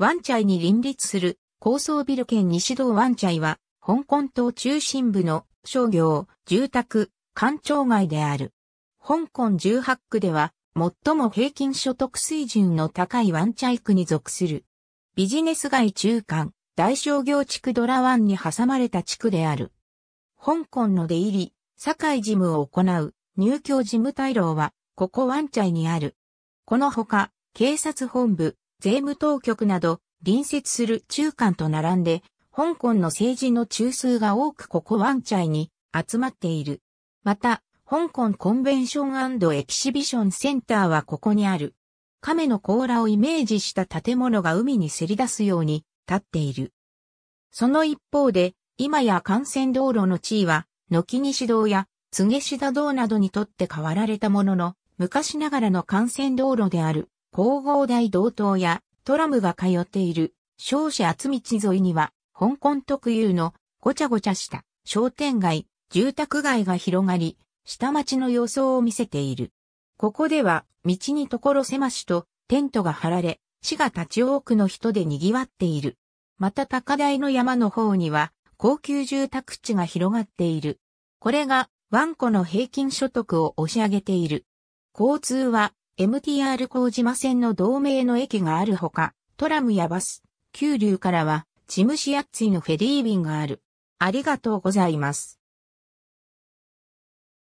ワンチャイに林立する高層ビル圏西道ワンチャイは、香港島中心部の商業、住宅、官庁街である。香港18区では、最も平均所得水準の高いワンチャイ区に属する。ビジネス街中間、大商業地区ドラワンに挟まれた地区である。香港の出入り、堺事務を行う入居事務大楼は、ここワンチャイにある。このほか、警察本部、税務当局など、隣接する中間と並んで、香港の政治の中枢が多くここワンチャイに集まっている。また、香港コンベンションエキシビションセンターはここにある。亀の甲羅をイメージした建物が海にせり出すように立っている。その一方で、今や幹線道路の地位は、軒西道や、柘下道などにとって変わられたものの、昔ながらの幹線道路である。皇后大同等やトラムが通っている商社厚道沿いには、香港特有のごちゃごちゃした商店街、住宅街が広がり、下町の様相を見せている。ここでは、道に所狭しとテントが張られ、市が立ち多くの人で賑わっている。また高台の山の方には、高級住宅地が広がっている。これが、ワンコの平均所得を押し上げている。交通は、MTR 麹島線の同名の駅があるほか、トラムやバス、急流からは、チムシアッツィのフェリー便がある。ありがとうございます。